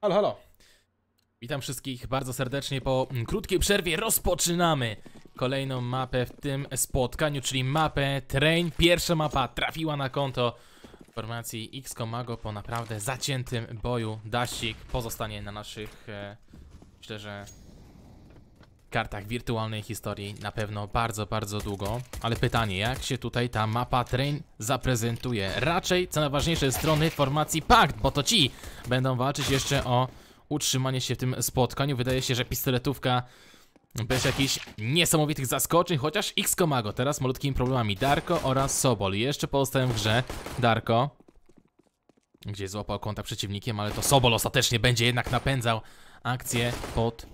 Halo, halo. Witam wszystkich bardzo serdecznie. Po krótkiej przerwie rozpoczynamy kolejną mapę w tym spotkaniu, czyli mapę Train. Pierwsza mapa trafiła na konto formacji X-Komago po naprawdę zaciętym boju. Dasik pozostanie na naszych, e, myślę, że kartach wirtualnej historii na pewno bardzo, bardzo długo. Ale pytanie, jak się tutaj ta mapa Train zaprezentuje? Raczej, co najważniejsze, strony formacji Pakt, bo to ci będą walczyć jeszcze o utrzymanie się w tym spotkaniu. Wydaje się, że pistoletówka bez jakichś niesamowitych zaskoczeń, chociaż X-Komago teraz malutkimi problemami. Darko oraz Sobol. Jeszcze pozostałem w grze. Darko, gdzie złapał kontakt przeciwnikiem, ale to Sobol ostatecznie będzie jednak napędzał akcję pod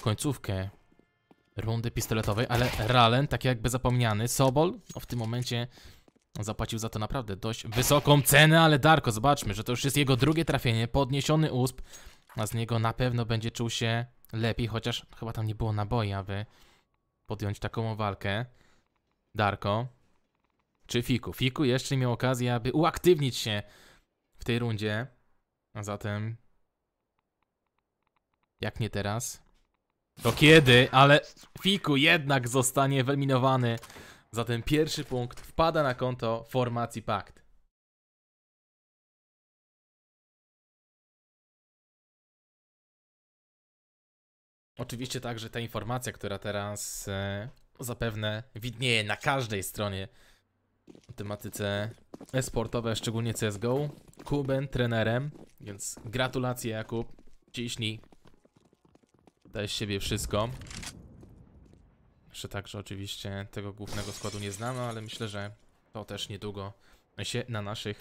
końcówkę rundy pistoletowej, ale Ralen, tak jakby zapomniany, Sobol, no w tym momencie zapłacił za to naprawdę dość wysoką cenę, ale Darko, zobaczmy, że to już jest jego drugie trafienie, podniesiony USP, a z niego na pewno będzie czuł się lepiej, chociaż chyba tam nie było naboi, aby podjąć taką walkę. Darko, czy Fiku? Fiku jeszcze miał okazję, aby uaktywnić się w tej rundzie, a zatem jak nie teraz, to kiedy, ale Fiku jednak zostanie wyeliminowany. Zatem pierwszy punkt wpada na konto formacji Pakt. Oczywiście także ta informacja, która teraz e, zapewne widnieje na każdej stronie w tematyce e-sportowe, szczególnie CSGO. Kuben trenerem, więc gratulacje Jakub. Ciśnij Daje z siebie wszystko. Jeszcze także oczywiście tego głównego składu nie znamy, ale myślę, że to też niedługo się na naszych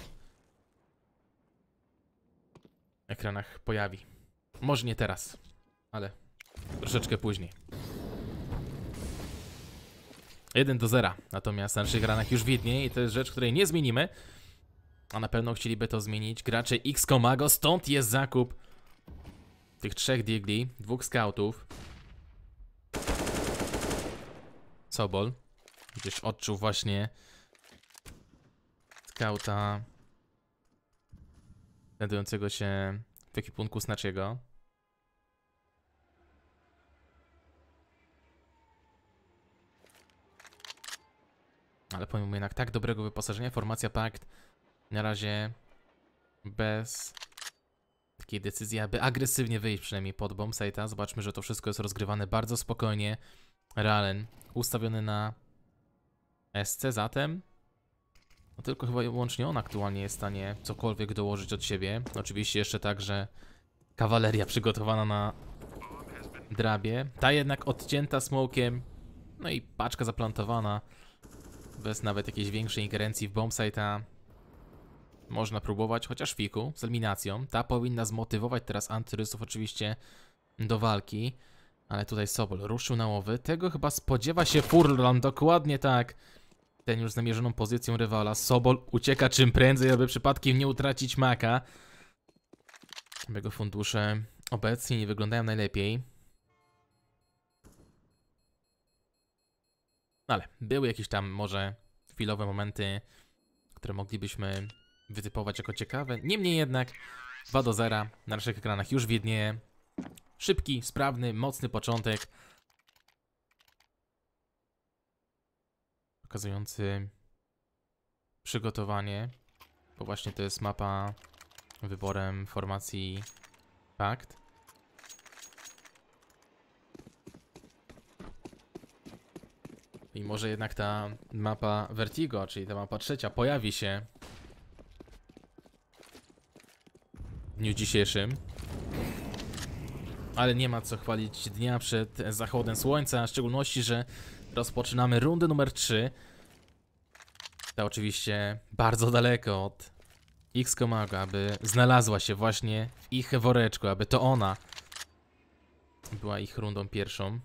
ekranach pojawi. Może nie teraz, ale troszeczkę później. 1 do 0. Natomiast na naszych ranach już widnie i to jest rzecz, której nie zmienimy. A na pewno chcieliby to zmienić gracze X Komago, stąd jest zakup tych trzech digli, dwóch scoutów. Sobol. Gdzieś odczuł właśnie scouta, znajdującego się w ekipunku Snaciego. Ale pomimo jednak tak dobrego wyposażenia, formacja Pakt na razie bez takiej decyzji, aby agresywnie wyjść przynajmniej pod bombsite'a. Zobaczmy, że to wszystko jest rozgrywane bardzo spokojnie. Realen ustawiony na SC zatem. No tylko chyba łącznie on aktualnie jest w stanie cokolwiek dołożyć od siebie. Oczywiście jeszcze także kawaleria przygotowana na drabie. Ta jednak odcięta smokiem. No i paczka zaplantowana. Bez nawet jakiejś większej ingerencji w bombsite'a. Można próbować, chociaż fiku, z eliminacją. Ta powinna zmotywować teraz antyrysów oczywiście do walki. Ale tutaj Sobol ruszył na łowy. Tego chyba spodziewa się Furlan, dokładnie tak. Ten już z namierzoną pozycją rywala. Sobol ucieka czym prędzej, aby przypadkiem nie utracić maka. Jego fundusze obecnie nie wyglądają najlepiej. Ale były jakieś tam może chwilowe momenty, które moglibyśmy wytypować jako ciekawe. Niemniej jednak 2 do 0 na naszych ekranach już widnieje. Szybki, sprawny, mocny początek. Pokazujący przygotowanie, bo właśnie to jest mapa wyborem formacji Pakt. I może jednak ta mapa Vertigo, czyli ta mapa trzecia, pojawi się dniu dzisiejszym. Ale nie ma co chwalić dnia przed zachodem słońca, w szczególności, że rozpoczynamy rundę numer 3. Ta oczywiście bardzo daleko od X Komago, aby znalazła się właśnie w ich woreczku, aby to ona była ich rundą pierwszą.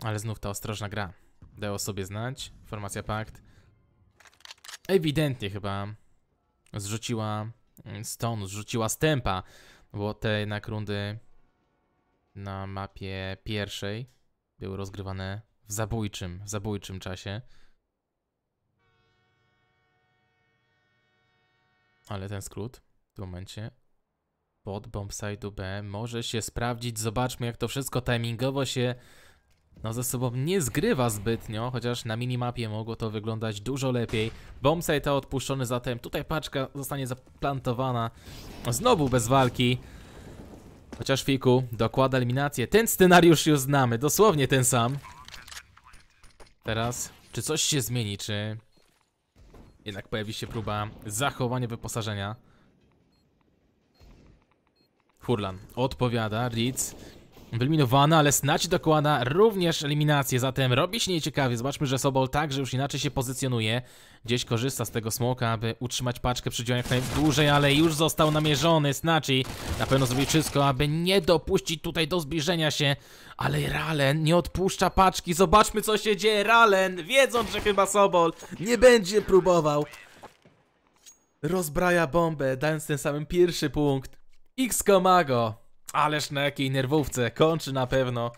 Ale znów ta ostrożna gra. Dało sobie znać. Formacja Pakt. Ewidentnie chyba zrzuciła z mm, zrzuciła stępa. Bo te jednak rundy na mapie pierwszej były rozgrywane w zabójczym, w zabójczym czasie. Ale ten skrót w tym momencie pod bombside'u B może się sprawdzić. Zobaczmy jak to wszystko timingowo się no ze sobą nie zgrywa zbytnio, chociaż na minimapie mogło to wyglądać dużo lepiej. Bombsite odpuszczony zatem, tutaj paczka zostanie zaplantowana, znowu bez walki. Chociaż Fiku dokłada eliminację, ten scenariusz już znamy, dosłownie ten sam. Teraz, czy coś się zmieni, czy jednak pojawi się próba zachowania wyposażenia? Hurlan odpowiada, Ritz wyeliminowana, ale Snatch dokłada również eliminację, zatem robi się nieciekawie. Zobaczmy, że Sobol także już inaczej się pozycjonuje. Gdzieś korzysta z tego smoka, aby utrzymać paczkę przy jak najdłużej, ale już został namierzony Snatchy. Na pewno zrobi wszystko, aby nie dopuścić tutaj do zbliżenia się. Ale Ralen nie odpuszcza paczki. Zobaczmy, co się dzieje. Ralen, wiedząc, że chyba Sobol nie będzie próbował. Rozbraja bombę, dając tym samym pierwszy punkt. X Komago. Ależ na jakiej nerwówce, kończy na pewno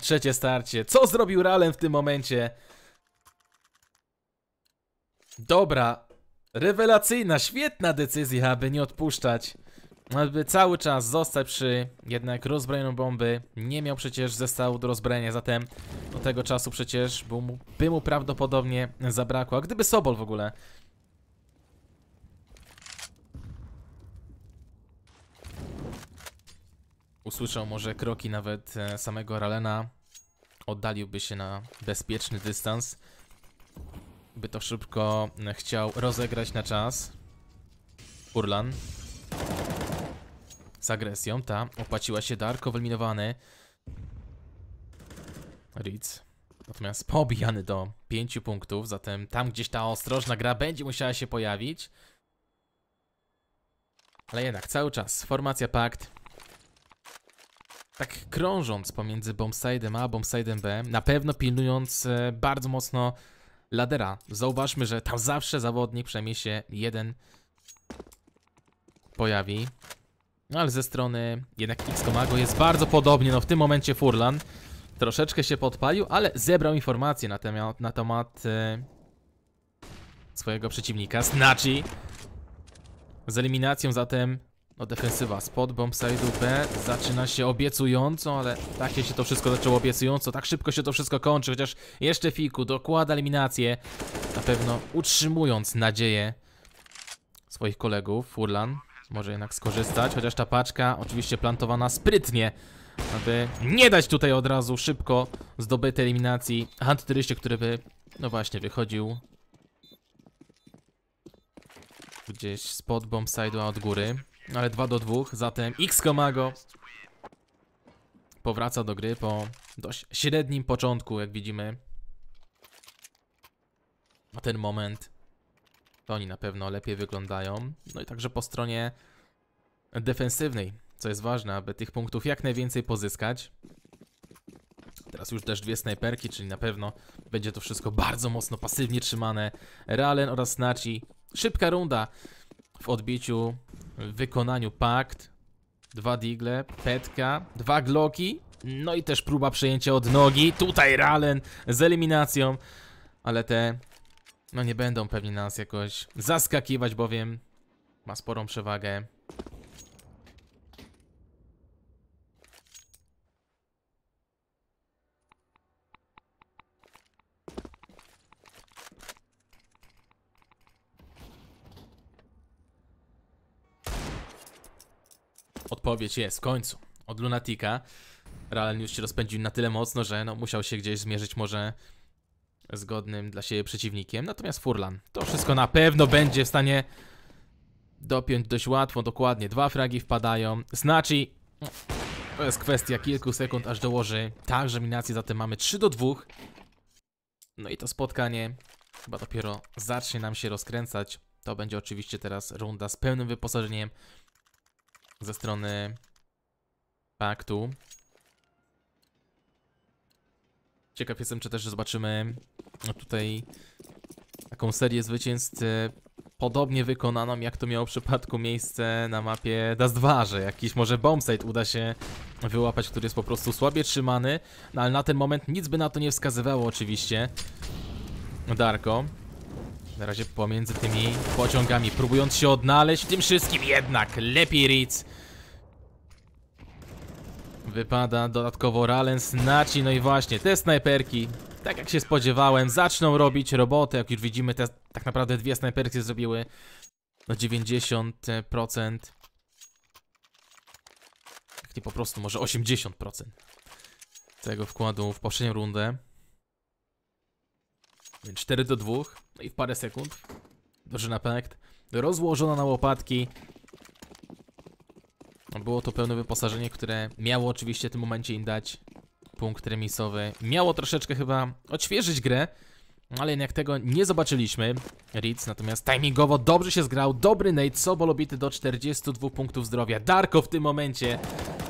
trzecie starcie. Co zrobił Ralen w tym momencie? Dobra, rewelacyjna, świetna decyzja, aby nie odpuszczać. Aby cały czas zostać przy jednak rozbrojeniu bomby. Nie miał przecież zestawu do rozbrojenia, zatem do tego czasu przecież by mu, by mu prawdopodobnie zabrakło. A gdyby Sobol w ogóle usłyszał może kroki nawet e, samego Ralena, oddaliłby się na bezpieczny dystans, by to szybko e, chciał rozegrać na czas. Urlan z agresją, ta opłaciła się Darko, wyeliminowany. Ritz natomiast pobijany do 5 punktów, zatem tam gdzieś ta ostrożna gra będzie musiała się pojawić. Ale jednak cały czas formacja pakt tak krążąc pomiędzy bombside'em A a bombside'em B, na pewno pilnując e, bardzo mocno ladera. Zauważmy, że tam zawsze zawodnik, przynajmniej się jeden pojawi. No ale ze strony jednak Xcomago jest bardzo podobnie, no w tym momencie Furlan troszeczkę się podpalił, ale zebrał informacje na temat, na temat e, swojego przeciwnika, Snatchy. Z eliminacją zatem o defensywa spod bombside'u B zaczyna się obiecująco, ale takie się to wszystko zaczęło obiecująco, tak szybko się to wszystko kończy, chociaż jeszcze Fiku dokłada eliminację, na pewno utrzymując nadzieję swoich kolegów. Furlan może jednak skorzystać, chociaż ta paczka oczywiście plantowana sprytnie, aby nie dać tutaj od razu szybko zdobytej eliminacji antytyryście, który by, no właśnie, wychodził gdzieś spod a od góry. Ale 2 do 2, zatem X Komago powraca do gry po dość średnim początku, jak widzimy. Na ten moment to oni na pewno lepiej wyglądają. No i także po stronie defensywnej, co jest ważne, aby tych punktów jak najwięcej pozyskać. Teraz już też dwie snajperki, czyli na pewno będzie to wszystko bardzo mocno pasywnie trzymane. Realen oraz Snarci. Szybka runda w odbiciu w wykonaniu pakt. Dwa digle, petka, dwa gloki, no i też próba przejęcia od nogi. Tutaj Ralen z eliminacją, ale te no nie będą pewnie nas jakoś zaskakiwać, bowiem ma sporą przewagę Odpowiedź jest w końcu. Od Lunatika. Ralen już się rozpędził na tyle mocno, że no, musiał się gdzieś zmierzyć może zgodnym dla siebie przeciwnikiem. Natomiast Furlan to wszystko na pewno będzie w stanie dopiąć dość łatwo, dokładnie. Dwa fragi wpadają. Znaczy, to jest kwestia kilku sekund, aż dołoży także minację. Zatem mamy 3 do 2. No i to spotkanie chyba dopiero zacznie nam się rozkręcać. To będzie oczywiście teraz runda z pełnym wyposażeniem ze strony paktu. Ciekaw jestem, czy też zobaczymy tutaj taką serię zwycięstw podobnie wykonaną, jak to miało w przypadku miejsce na mapie Das 2, że jakiś może bombsite uda się wyłapać, który jest po prostu słabie trzymany, no ale na ten moment nic by na to nie wskazywało oczywiście. Darko. Na razie pomiędzy tymi pociągami, próbując się odnaleźć, w tym wszystkim jednak lepiej Ritz Wypada dodatkowo Ralens Naci, no i właśnie te snajperki, tak jak się spodziewałem, zaczną robić robotę, jak już widzimy te tak naprawdę dwie snajperki zrobiły na 90%. Jak nie po prostu, może 80% tego wkładu w poprzednią rundę. 4 do 2, no i w parę sekund, drużyna Pact e rozłożona na łopatki, było to pełne wyposażenie, które miało oczywiście w tym momencie im dać punkt remisowy. Miało troszeczkę chyba odświeżyć grę, ale jednak tego nie zobaczyliśmy. Ritz natomiast timingowo dobrze się zgrał. Dobry Nate, Sobolobity do 42 punktów zdrowia. Darko w tym momencie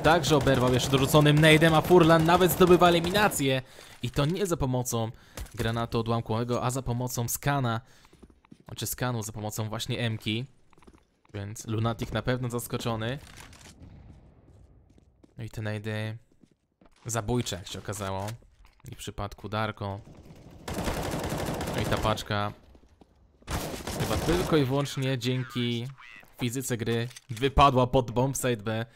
także oberwał jeszcze dorzuconym Nade'em, a Furlan nawet zdobywa eliminację. I to nie za pomocą granatu odłamkowego, a za pomocą skana. Znaczy skanu, za pomocą właśnie MK. Więc Lunatic na pewno zaskoczony. No i te najdy zabójcze, jak się okazało. I w przypadku Darko. No i ta paczka. Chyba tylko i wyłącznie dzięki fizyce gry wypadła pod bombsite B.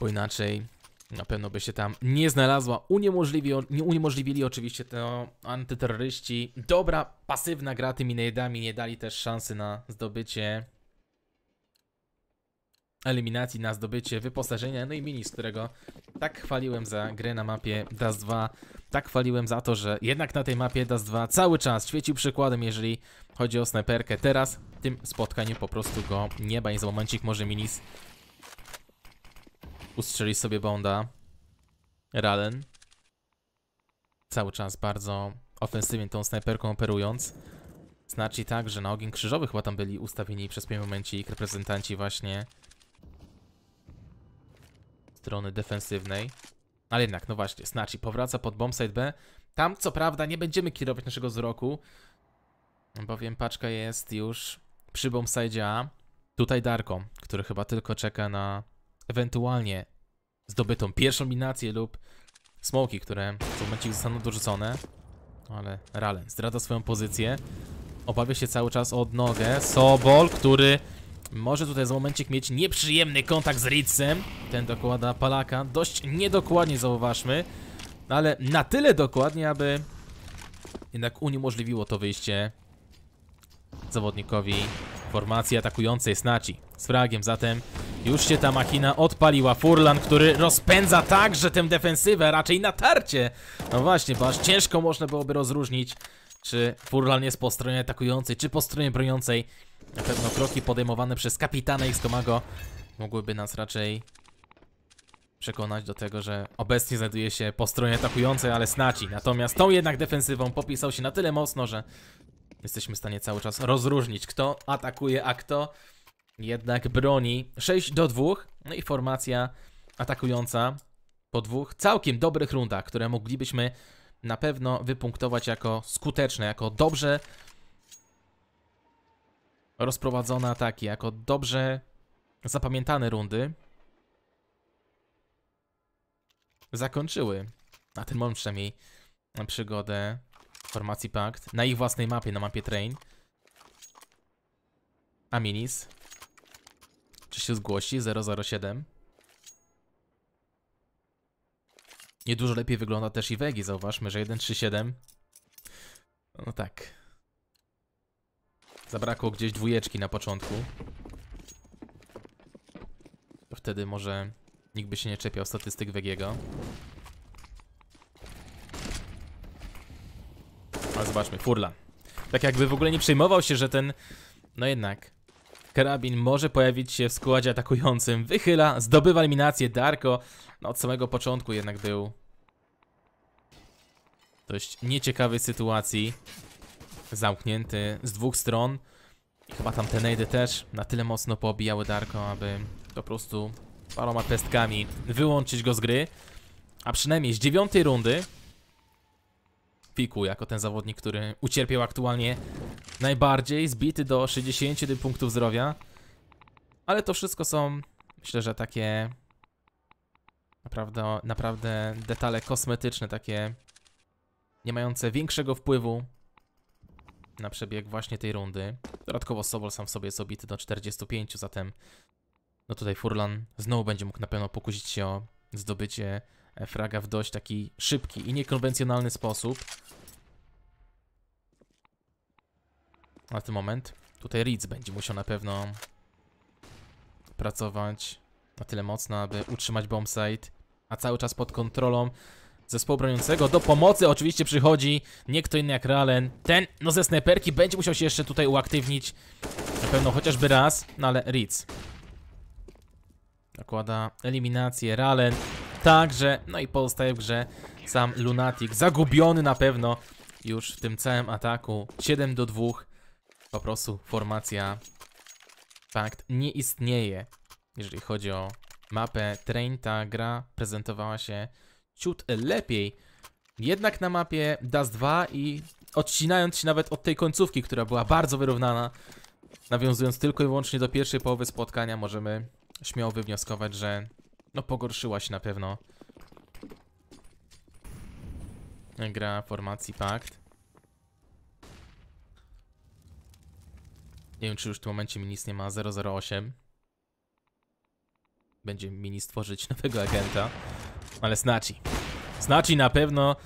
Bo inaczej na pewno by się tam nie znalazła. Uniemożliwi, uniemożliwili oczywiście to antyterroryści. Dobra, pasywna gra tymi najdami nie dali też szansy na zdobycie eliminacji na zdobycie wyposażenia, no i mini, z którego tak chwaliłem za grę na mapie Das 2, tak chwaliłem za to, że jednak na tej mapie Das 2 cały czas świecił przykładem, jeżeli chodzi o snajperkę. Teraz w tym spotkaniu po prostu go nie bań. Za momencik może minis ustrzeli sobie Bonda. Ralen. Cały czas bardzo ofensywnie tą snajperką operując. Znaczy tak, że na ogień krzyżowy chyba tam byli ustawieni przez pewien momencik reprezentanci właśnie strony defensywnej. Ale jednak, no właśnie, Snatchy powraca pod bombsite B. Tam, co prawda, nie będziemy kierować naszego wzroku, bowiem paczka jest już przy bombsite A. Tutaj Darko, który chyba tylko czeka na ewentualnie zdobytą pierwszą minację lub smoki, które w momencie zostaną dorzucone. Ale Ralen zdradza swoją pozycję. Obawia się cały czas o nogę. Sobol, który może tutaj za momencik mieć nieprzyjemny kontakt z Ritzem. Ten dokłada palaka. Dość niedokładnie zauważmy. Ale na tyle dokładnie, aby jednak uniemożliwiło to wyjście zawodnikowi formacji atakującej Snaci. Z fragiem zatem już się ta machina odpaliła. Furlan, który rozpędza także tę defensywę, raczej natarcie. No właśnie, bo aż ciężko można byłoby rozróżnić, czy Furlan jest po stronie atakującej, czy po stronie broniącej. Na pewno kroki podejmowane przez kapitana Xcomago mogłyby nas raczej przekonać do tego, że obecnie znajduje się po stronie atakującej snaci. Natomiast tą jednak defensywą popisał się na tyle mocno, że jesteśmy w stanie cały czas rozróżnić, kto atakuje, a kto jednak broni. 6 do 2, no i formacja atakująca po dwóch całkiem dobrych rundach, które moglibyśmy na pewno wypunktować jako skuteczne, jako dobrze rozprowadzone ataki, jako dobrze zapamiętane rundy zakończyły, na ten moment przynajmniej, przygodę formacji Pakt na ich własnej mapie, na mapie Train. Aminis. Czy się zgłosi? 007. Nie dużo lepiej wygląda też i Wegi, zauważmy, że 137. No tak. Zabrakło gdzieś dwójeczki na początku. To wtedy może nikt by się nie czepiał statystyk Wegiego. A zobaczmy, Furlan. Tak jakby w ogóle nie przejmował się, że ten... No jednak... Karabin może pojawić się w składzie atakującym. Wychyla, zdobywa eliminację Darko. No od samego początku jednak był... Dość nieciekawej sytuacji zamknięty z dwóch stron. I chyba tam te też na tyle mocno poobijały Darko, aby po prostu paroma pestkami wyłączyć go z gry. A przynajmniej z dziewiątej rundy Fiku jako ten zawodnik, który ucierpiał aktualnie najbardziej, zbity do 60 punktów zdrowia. Ale to wszystko są, myślę, że takie naprawdę, naprawdę detale kosmetyczne, takie nie mające większego wpływu na przebieg właśnie tej rundy. Dodatkowo Sobol sam w sobie jest obity do 45, zatem no tutaj Furlan znowu będzie mógł na pewno pokusić się o zdobycie e, fraga w dość taki szybki i niekonwencjonalny sposób. Na ten moment tutaj Ritz będzie musiał na pewno pracować na tyle mocno, aby utrzymać bombsite, a cały czas pod kontrolą zespołu broniącego. Do pomocy oczywiście przychodzi nie kto inny jak Ralen. Ten, no ze snajperki będzie musiał się jeszcze tutaj uaktywnić. Na pewno chociażby raz, no ale Ritz. Nakłada eliminację Ralen. Także, no i pozostaje w grze sam Lunatic. Zagubiony na pewno już w tym całym ataku. 7 do 2. Po prostu formacja fakt nie istnieje. Jeżeli chodzi o mapę Train, ta gra prezentowała się ciut lepiej. Jednak na mapie Das 2 i odcinając się nawet od tej końcówki, która była bardzo wyrównana, nawiązując tylko i wyłącznie do pierwszej połowy spotkania, możemy śmiało wywnioskować, że no pogorszyła się na pewno gra formacji Pakt. Nie wiem, czy już w tym momencie minis nie ma 008. Będzie mini stworzyć nowego agenta ale Snaci. Snaci na pewno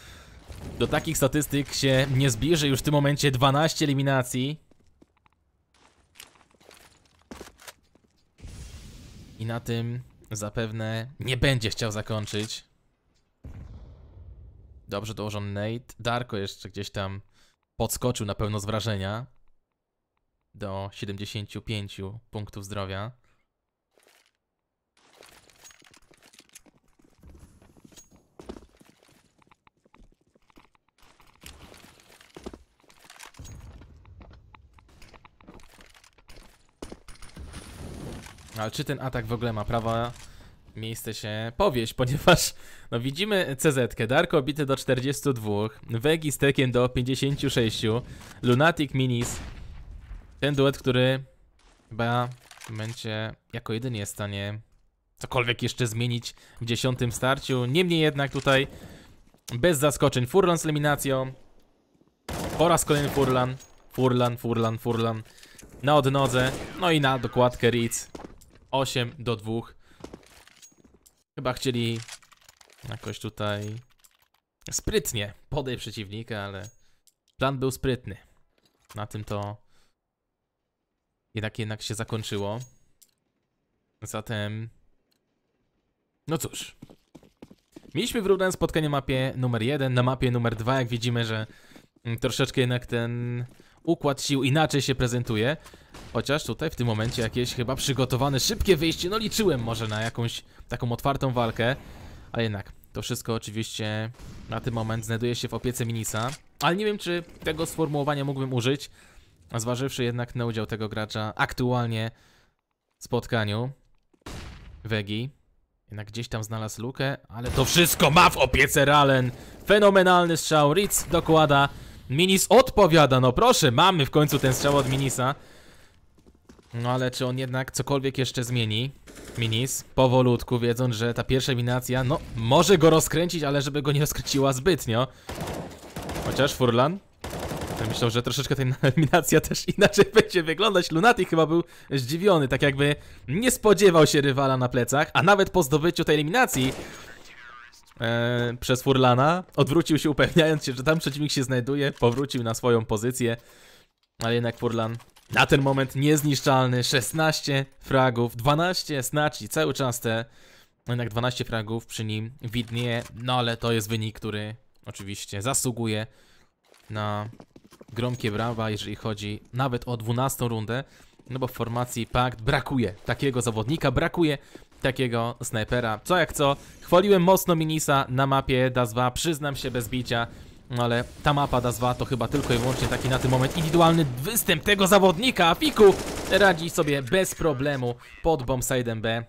do takich statystyk się nie zbliży. Już w tym momencie 12 eliminacji. I na tym zapewne nie będzie chciał zakończyć. Dobrze dołożony Nate. Darko jeszcze gdzieś tam podskoczył na pewno z wrażenia do 75 punktów zdrowia. Ale czy ten atak w ogóle ma prawo miejsce się powieść, ponieważ no widzimy CZ-kę, Darko bity do 42, Vegi z Tekiem do 56, Lunatic Minis, ten duet, który chyba w momencie jako jedyny jest w stanie cokolwiek jeszcze zmienić w dziesiątym starciu, niemniej jednak tutaj bez zaskoczeń Furlan z eliminacją, po raz kolejny Furlan, Furlan, Furlan, Furlan, na odnodze, no i na dokładkę Ritz, 8 do 2. Chyba chcieli jakoś tutaj sprytnie podejść przeciwnika, ale plan był sprytny. Na tym to jednak, jednak się zakończyło. Zatem, no cóż. Mieliśmy wyrównane spotkanie na mapie numer 1, na mapie numer 2, jak widzimy, że mm, troszeczkę jednak ten układ sił inaczej się prezentuje. Chociaż tutaj w tym momencie jakieś chyba przygotowane szybkie wyjście, no liczyłem może na jakąś taką otwartą walkę, a jednak to wszystko oczywiście na ten moment znajduje się w opiece Minisa, ale nie wiem czy tego sformułowania mógłbym użyć, a zważywszy jednak na udział tego gracza aktualnie w spotkaniu Wegi. Jednak gdzieś tam znalazł lukę, ale to wszystko ma w opiece Ralen. Fenomenalny strzał, Ritz dokłada Minis odpowiada, no proszę, mamy w końcu ten strzał od Minisa. No ale czy on jednak cokolwiek jeszcze zmieni? Minis, powolutku, wiedząc, że ta pierwsza eliminacja, no, może go rozkręcić, ale żeby go nie rozkręciła zbytnio. Chociaż Furlan myślał, że troszeczkę ta eliminacja też inaczej będzie wyglądać. Lunati chyba był zdziwiony, tak jakby nie spodziewał się rywala na plecach, a nawet po zdobyciu tej eliminacji e, przez Furlana, odwrócił się upewniając się, że tam przeciwnik się znajduje, powrócił na swoją pozycję, ale jednak Furlan na ten moment niezniszczalny, 16 fragów, 12 snaci, cały czas te no jednak 12 fragów przy nim widnieje, no ale to jest wynik, który oczywiście zasługuje na gromkie brawa, jeżeli chodzi nawet o 12 rundę, no bo w formacji Pakt brakuje takiego zawodnika, brakuje takiego snajpera. Co jak co, chwaliłem mocno Minisa na mapie Dazwa przyznam się bez bicia, ale ta mapa Dazwa to chyba tylko i wyłącznie taki na ten moment indywidualny występ tego zawodnika. Fiku radzi sobie bez problemu pod bombsidem B.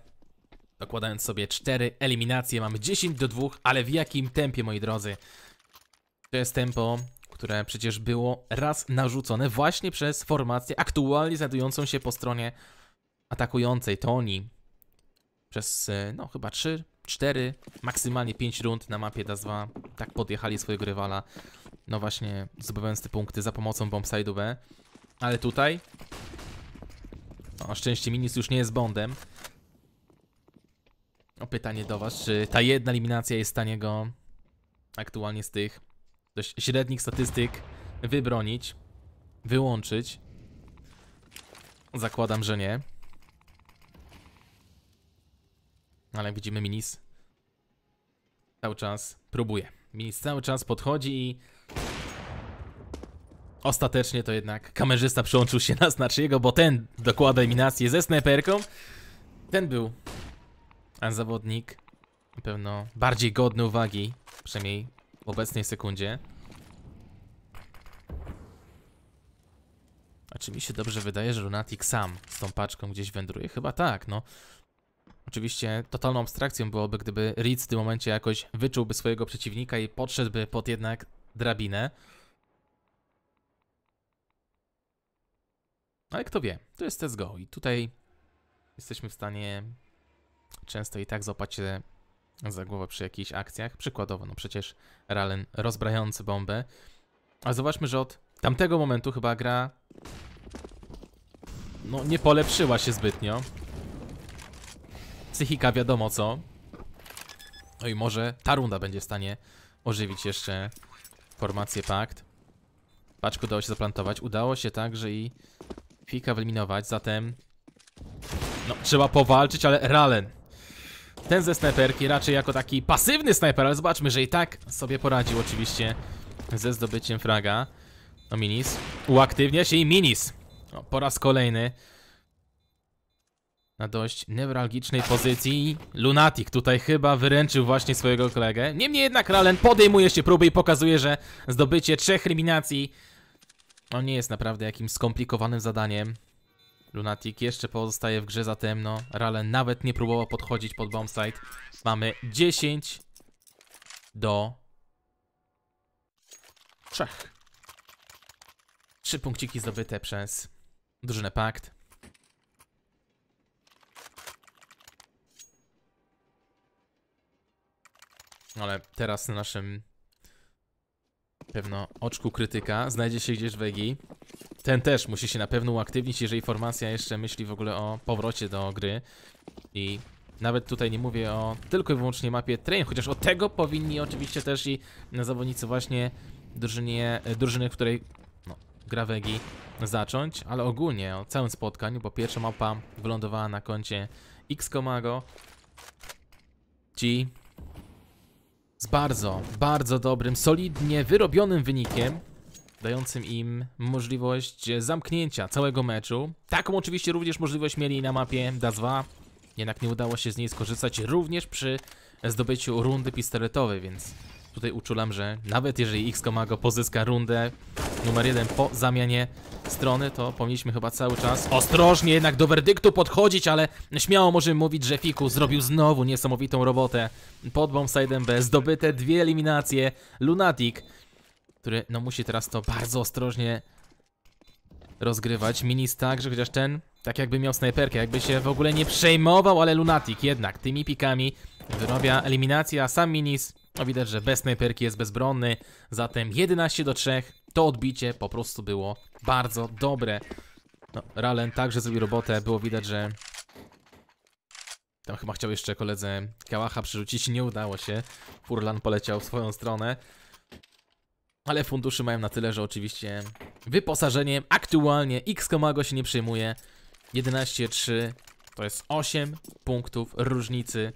Dokładając sobie 4 eliminacje, mamy 10 do 2, ale w jakim tempie, moi drodzy? To jest tempo, które przecież było raz narzucone właśnie przez formację aktualnie znajdującą się po stronie atakującej Tony przez e, no chyba 3, 4, maksymalnie 5 rund na mapie Das 2 tak podjechali swojego rywala. No właśnie, zdobywając te punkty za pomocą bombside'u B. Ale tutaj... O, no, szczęście Minis już nie jest Bondem. O, pytanie do was, czy ta jedna eliminacja jest w stanie go aktualnie z tych dość średnich statystyk wybronić, wyłączyć? Zakładam, że nie. ale widzimy Minis cały czas próbuje. Minis cały czas podchodzi i ostatecznie to jednak kamerzysta przyłączył się na jego, bo ten dokłada eliminację ze sniperką Ten był zawodnik na pewno bardziej godny uwagi, przynajmniej w obecnej sekundzie. A czy mi się dobrze wydaje, że Lunatic sam z tą paczką gdzieś wędruje? Chyba tak, no. Oczywiście totalną abstrakcją byłoby, gdyby Reed w tym momencie jakoś wyczułby swojego przeciwnika i podszedłby pod jednak drabinę. Ale no kto wie, to jest CSGO i tutaj jesteśmy w stanie często i tak złapać się za głowę przy jakichś akcjach. Przykładowo, no przecież Ralen rozbrajający bombę. A zobaczmy, że od tamtego momentu chyba gra no nie polepszyła się zbytnio psychika wiadomo co. No i może ta runda będzie w stanie ożywić jeszcze formację pakt. Paczku udało się zaplantować. Udało się także i Fika wyeliminować, zatem... No, trzeba powalczyć, ale Ralen. Ten ze snajperki raczej jako taki pasywny snajper, ale zobaczmy, że i tak sobie poradził oczywiście ze zdobyciem fraga. No Minis uaktywnia się i Minis. No, po raz kolejny na dość newralgicznej pozycji. Lunatic tutaj chyba wyręczył właśnie swojego kolegę. Niemniej jednak Ralen podejmuje się próby i pokazuje, że zdobycie trzech eliminacji on no, nie jest naprawdę jakimś skomplikowanym zadaniem. Lunatic jeszcze pozostaje w grze za temno. Ralen nawet nie próbował podchodzić pod bombsite. Mamy 10 do 3. Trzy punkciki zdobyte przez drużynę Pakt. Ale teraz na naszym pewno oczku krytyka znajdzie się gdzieś Wegi. Ten też musi się na pewno uaktywnić, jeżeli formacja jeszcze myśli w ogóle o powrocie do gry. I nawet tutaj nie mówię o tylko i wyłącznie mapie train, chociaż o tego powinni oczywiście też i na zawodnicy właśnie drużynie, e, drużyny, w której no, gra Wegi zacząć, ale ogólnie o całym spotkaniu, bo pierwsza mapa wylądowała na koncie X Komago. Ci z bardzo, bardzo dobrym, solidnie wyrobionym wynikiem dającym im możliwość zamknięcia całego meczu. Taką oczywiście również możliwość mieli na mapie Dazwa, 2 jednak nie udało się z niej skorzystać również przy zdobyciu rundy pistoletowej, więc Tutaj uczulam, że nawet jeżeli go, pozyska rundę numer jeden po zamianie strony, to powinniśmy chyba cały czas ostrożnie jednak do werdyktu podchodzić, ale śmiało możemy mówić, że Fiku zrobił znowu niesamowitą robotę pod bombsidem B. Zdobyte dwie eliminacje. Lunatic, który no musi teraz to bardzo ostrożnie rozgrywać. Minis także, chociaż ten tak jakby miał snajperkę, jakby się w ogóle nie przejmował, ale Lunatic jednak tymi pikami wyrobia eliminację, a sam Minis no widać, że bez snajperki jest bezbronny, zatem 11 do 3 to odbicie po prostu było bardzo dobre. No, Ralen także zrobił robotę, było widać, że tam chyba chciał jeszcze koledze Kałacha przerzucić, nie udało się. Furlan poleciał w swoją stronę. Ale funduszy mają na tyle, że oczywiście wyposażenie aktualnie X-Komago się nie przyjmuje. 11-3 to jest 8 punktów różnicy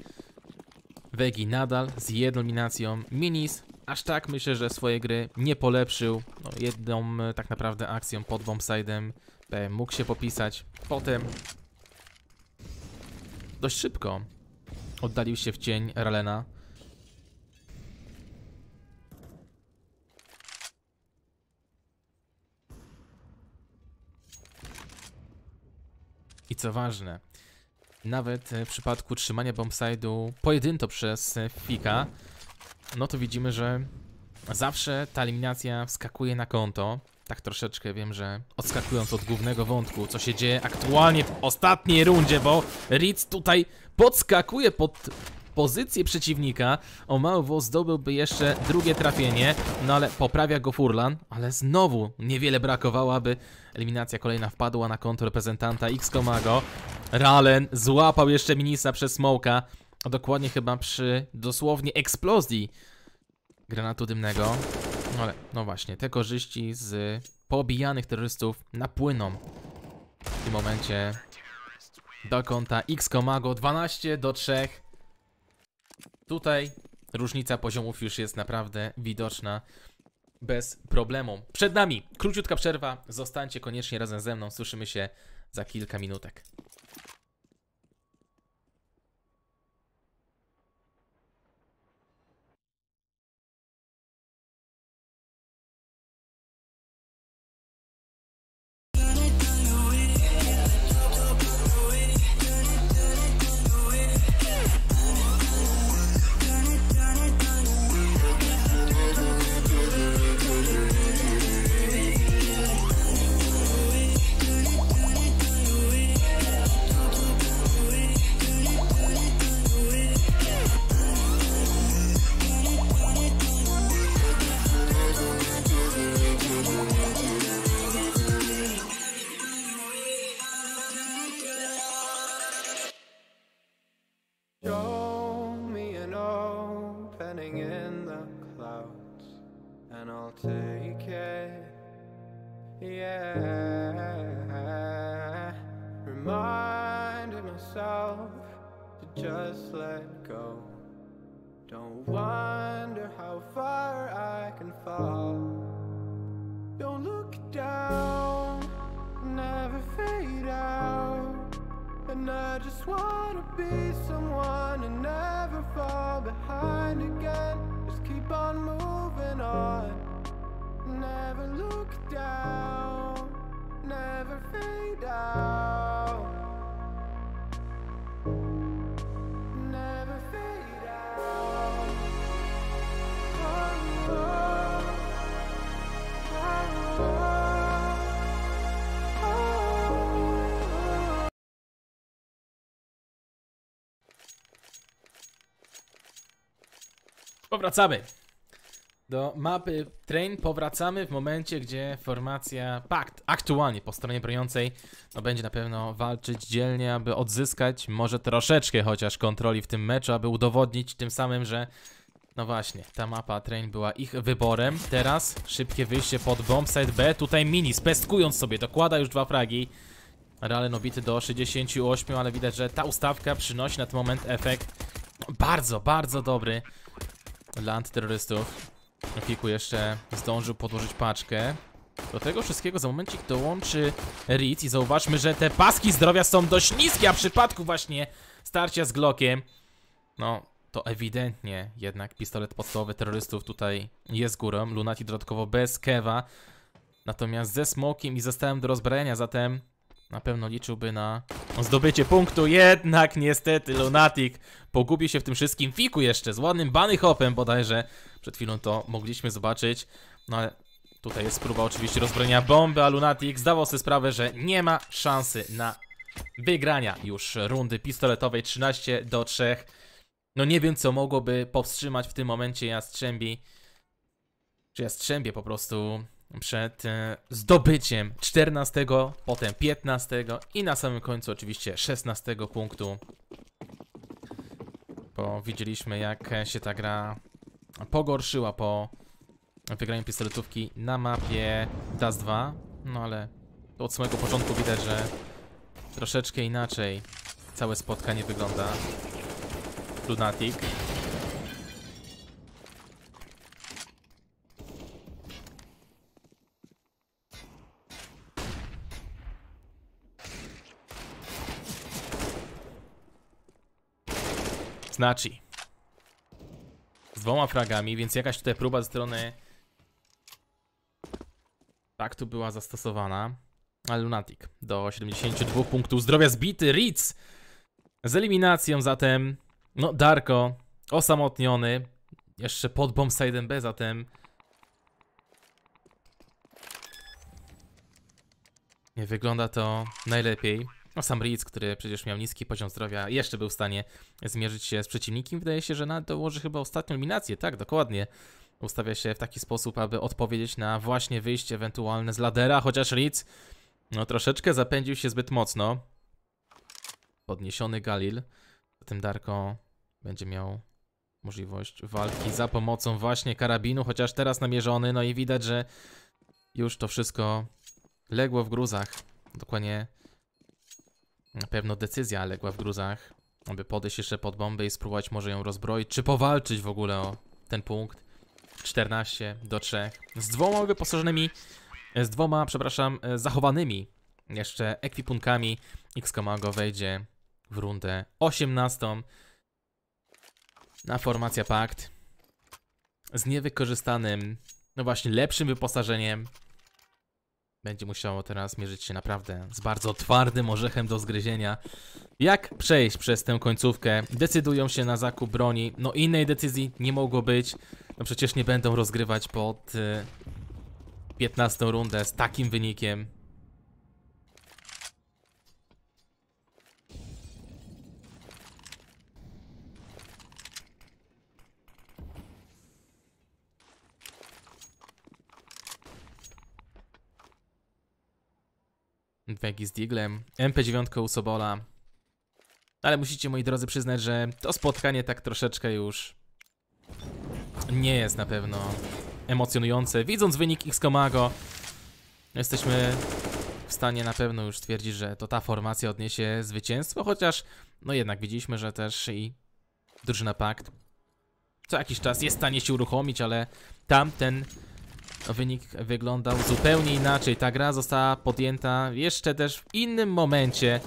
Wegi nadal z jedną nominacją. Minis aż tak myślę, że swoje gry nie polepszył. No, jedną e, tak naprawdę akcją pod bombsidem mógł się popisać. Potem dość szybko oddalił się w cień Ralena. I co ważne, nawet e, w przypadku trzymania bombside'u pojedynto przez e, Fika, no to widzimy, że zawsze ta eliminacja wskakuje na konto. Tak troszeczkę wiem, że odskakując od głównego wątku, co się dzieje aktualnie w ostatniej rundzie, bo Ritz tutaj podskakuje pod pozycję przeciwnika. O mało zdobyłby jeszcze drugie trafienie, no ale poprawia go Furlan, ale znowu niewiele brakowało, aby eliminacja kolejna wpadła na konto reprezentanta X Komago. Ralen złapał jeszcze Minisa przez Smoka, a dokładnie chyba przy dosłownie eksplozji granatu dymnego. No ale, no właśnie, te korzyści z pobijanych terrorystów napłyną w tym momencie do konta X Komago 12 do 3. Tutaj różnica poziomów już jest naprawdę widoczna bez problemu. Przed nami króciutka przerwa. Zostańcie koniecznie razem ze mną. Słyszymy się za kilka minutek. the clouds, and I'll take it. Yeah, Reminding myself to just let go. Don't wonder how far I can fall. Don't look down, never fade out. And I just wanna be someone and never fall behind again keep on moving on. Never look down, never fade out. Powracamy do mapy Train. Powracamy w momencie, gdzie formacja Pakt aktualnie po stronie broniącej, no, będzie na pewno walczyć dzielnie, aby odzyskać może troszeczkę chociaż kontroli w tym meczu, aby udowodnić tym samym, że no właśnie, ta mapa Train była ich wyborem. Teraz szybkie wyjście pod bombsite B. Tutaj mini, spestkując sobie, dokłada już dwa fragi. Realen obity do 68, ale widać, że ta ustawka przynosi na ten moment efekt bardzo, bardzo dobry dla antyterrorystów. Fiku jeszcze zdążył podłożyć paczkę. Do tego wszystkiego za momencik dołączy Ritz i zauważmy, że te paski zdrowia są dość niskie, a w przypadku właśnie starcia z Glockiem, no to ewidentnie jednak pistolet podstawowy terrorystów tutaj jest górą. Lunati dodatkowo bez Kewa, natomiast ze Smokiem i zostałem do rozbrajania, zatem na pewno liczyłby na zdobycie punktu, jednak niestety Lunatic pogubi się w tym wszystkim. Fiku jeszcze z ładnym bunny hopem bodajże. Przed chwilą to mogliśmy zobaczyć. No ale tutaj jest próba oczywiście rozbrania bomby, a Lunatic zdawał sobie sprawę, że nie ma szansy na wygrania już rundy pistoletowej 13 do 3. No nie wiem co mogłoby powstrzymać w tym momencie Jastrzębi. Czy Jastrzębie po prostu przed e, zdobyciem 14, potem 15 i na samym końcu oczywiście 16 punktu. Bo widzieliśmy jak się ta gra pogorszyła po wygraniu pistoletówki na mapie DAS 2. No ale od samego początku widać, że troszeczkę inaczej całe spotkanie wygląda. Lunatic. Znaczy. Z dwoma fragami, więc jakaś tutaj próba ze strony... Tak tu była zastosowana. A Lunatic do 72 punktów zdrowia zbity. Ritz z eliminacją zatem. No Darko osamotniony. Jeszcze pod bombside'em B zatem. Nie wygląda to najlepiej. No sam Reeds, który przecież miał niski poziom zdrowia, jeszcze był w stanie zmierzyć się z przeciwnikiem. Wydaje się, że na dołoży chyba ostatnią eliminację, tak, dokładnie. Ustawia się w taki sposób, aby odpowiedzieć na właśnie wyjście ewentualne z ladera, chociaż Reeds no troszeczkę zapędził się zbyt mocno. Podniesiony Galil. Zatem Darko będzie miał możliwość walki za pomocą właśnie karabinu, chociaż teraz namierzony, no i widać, że już to wszystko legło w gruzach. Dokładnie na pewno decyzja legła w gruzach, aby podejść jeszcze pod bombę i spróbować może ją rozbroić, czy powalczyć w ogóle o ten punkt. 14 do 3 z dwoma wyposażonymi, z dwoma, przepraszam, e, zachowanymi jeszcze ekwipunkami Xcomago wejdzie w rundę 18 na formacja Pakt z niewykorzystanym, no właśnie lepszym wyposażeniem będzie musiało teraz mierzyć się naprawdę z bardzo twardym orzechem do zgryzienia. Jak przejść przez tę końcówkę? Decydują się na zakup broni. No innej decyzji nie mogło być. No przecież nie będą rozgrywać pod 15 y, rundę z takim wynikiem. Wegi z Diglem, MP9 u Sobola. Ale musicie, moi drodzy, przyznać, że to spotkanie tak troszeczkę już nie jest na pewno emocjonujące. Widząc wynik X-Komago, no jesteśmy w stanie na pewno już twierdzić, że to ta formacja odniesie zwycięstwo, chociaż no jednak widzieliśmy, że też i drużyna Pakt co jakiś czas jest w stanie się uruchomić, ale tamten wynik wyglądał zupełnie inaczej. Ta gra została podjęta jeszcze też w innym momencie.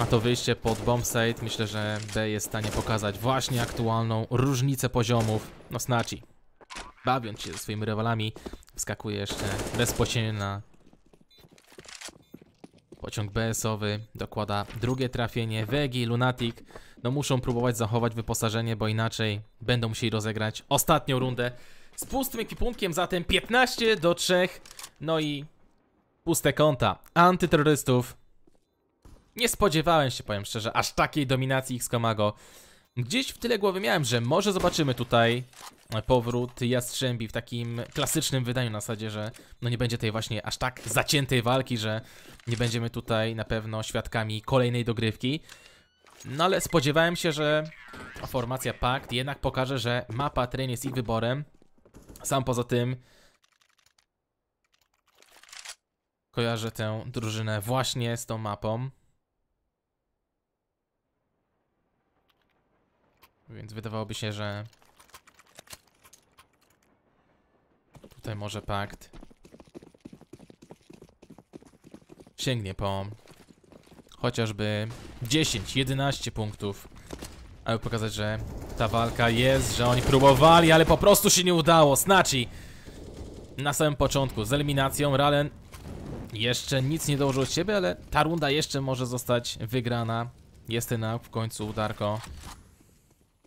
A to wyjście pod bombsite, myślę, że B jest w stanie pokazać właśnie aktualną różnicę poziomów. No Snaci, bawiąc się ze swoimi rywalami, wskakuje jeszcze bezpośrednio na pociąg BS-owy, dokłada drugie trafienie, Vegi, Lunatic, no muszą próbować zachować wyposażenie, bo inaczej będą musieli rozegrać ostatnią rundę. Z pustym ekwipunkiem zatem 15 do 3. No i puste konta. Antyterrorystów. Nie spodziewałem się, powiem szczerze, aż takiej dominacji ich Komago. Gdzieś w tyle głowy miałem, że może zobaczymy tutaj powrót Jastrzębi w takim klasycznym wydaniu na zasadzie, że no nie będzie tej właśnie aż tak zaciętej walki, że nie będziemy tutaj na pewno świadkami kolejnej dogrywki. No ale spodziewałem się, że formacja Pakt jednak pokaże, że mapa tren jest ich wyborem sam poza tym kojarzę tę drużynę właśnie z tą mapą. Więc wydawałoby się, że tutaj może pakt sięgnie po chociażby 10, 11 punktów aby pokazać, że ta walka jest, że oni próbowali, ale po prostu się nie udało. Znaczy, na samym początku z eliminacją, Ralen jeszcze nic nie dołożył od siebie, ale ta runda jeszcze może zostać wygrana. na w końcu udarko.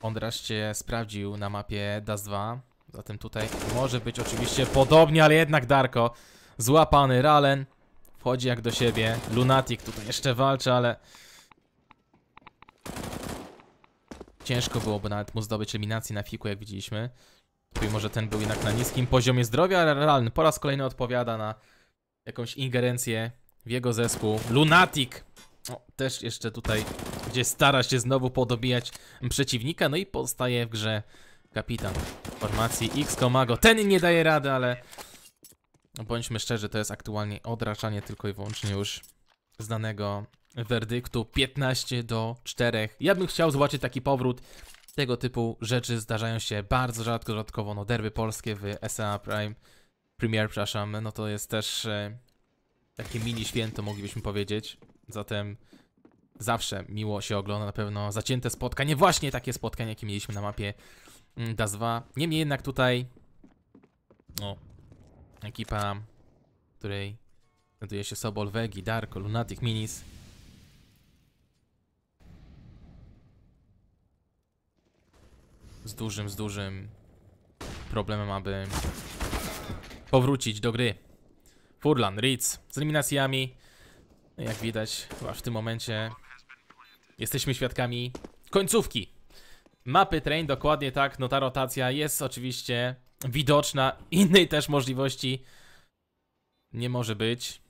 On wreszcie sprawdził na mapie Das 2. Zatem tutaj może być oczywiście podobnie, ale jednak Darko złapany. Ralen wchodzi jak do siebie. Lunatic tutaj jeszcze walczy, ale Ciężko byłoby nawet mu zdobyć eliminację na fiku, jak widzieliśmy. Mimo, że ten był jednak na niskim poziomie zdrowia, ale realny po raz kolejny odpowiada na jakąś ingerencję w jego zespół. Lunatic! O, też jeszcze tutaj, gdzie stara się znowu podobijać przeciwnika, no i pozostaje w grze kapitan formacji X Komago. Ten nie daje rady, ale no bądźmy szczerzy, to jest aktualnie odraczanie tylko i wyłącznie już znanego werdyktu 15 do 4. Ja bym chciał zobaczyć taki powrót. Tego typu rzeczy zdarzają się bardzo rzadko, rzadkowo. No derby polskie w SA Prime, Premier, przepraszam, no to jest też e, takie mini święto, moglibyśmy powiedzieć. Zatem zawsze miło się ogląda, na pewno zacięte spotkanie, właśnie takie spotkanie, jakie mieliśmy na mapie mm, DAS 2. Niemniej jednak tutaj, no, ekipa, której znajduje się Sobol, Wegi, Darko, Lunatic, Minis, z dużym, z dużym problemem, aby powrócić do gry. Furlan, Ritz z eliminacjami. Jak widać, chyba w tym momencie jesteśmy świadkami końcówki mapy train, dokładnie tak, no ta rotacja jest oczywiście widoczna, innej też możliwości nie może być.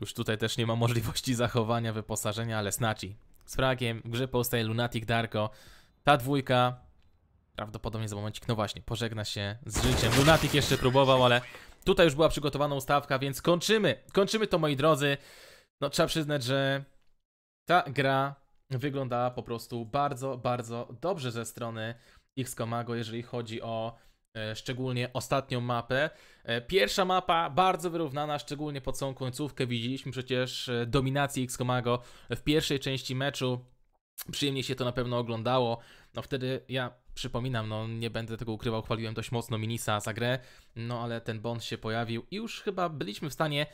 Już tutaj też nie ma możliwości zachowania wyposażenia, ale Snaci z fragiem, w grze pozostaje Lunatic Darko, ta dwójka prawdopodobnie za momencik, no właśnie, pożegna się z życiem. Lunatic jeszcze próbował, ale tutaj już była przygotowana ustawka, więc kończymy. Kończymy to, moi drodzy. No trzeba przyznać, że ta gra wyglądała po prostu bardzo, bardzo dobrze ze strony X-Komago, jeżeli chodzi o e, szczególnie ostatnią mapę. E, pierwsza mapa bardzo wyrównana, szczególnie pod całą końcówkę. Widzieliśmy przecież e, dominację X-Komago w pierwszej części meczu. Przyjemnie się to na pewno oglądało. No wtedy ja przypominam, no nie będę tego ukrywał, chwaliłem dość mocno Minisa za grę, no ale ten Bond się pojawił i już chyba byliśmy w stanie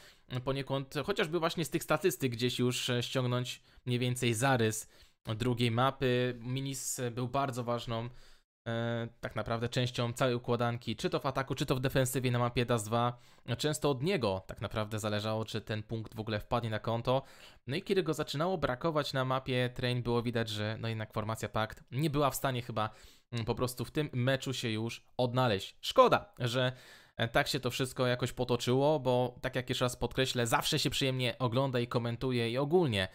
poniekąd, chociażby właśnie z tych statystyk gdzieś już e, ściągnąć mniej więcej zarys drugiej mapy. Minis e, był bardzo ważną E, tak naprawdę częścią całej układanki, czy to w ataku, czy to w defensywie na mapie DAS 2. Często od niego tak naprawdę zależało, czy ten punkt w ogóle wpadnie na konto. No i kiedy go zaczynało brakować na mapie Train, było widać, że no jednak formacja Pakt nie była w stanie chyba mm, po prostu w tym meczu się już odnaleźć. Szkoda, że e, tak się to wszystko jakoś potoczyło, bo tak jak jeszcze raz podkreślę, zawsze się przyjemnie ogląda i komentuje i ogólnie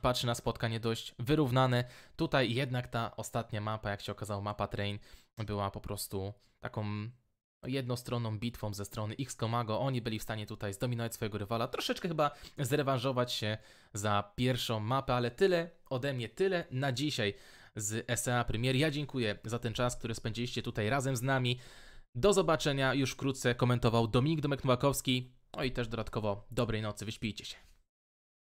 patrzy na spotkanie dość wyrównane. Tutaj jednak ta ostatnia mapa, jak się okazało, mapa Train, była po prostu taką jednostronną bitwą ze strony X-Komago. Oni byli w stanie tutaj zdominować swojego rywala, troszeczkę chyba zrewanżować się za pierwszą mapę, ale tyle ode mnie, tyle na dzisiaj z SEA Premier. Ja dziękuję za ten czas, który spędziliście tutaj razem z nami. Do zobaczenia już wkrótce komentował Dominik Domek-Nowakowski. No i też dodatkowo dobrej nocy, wyśpijcie się.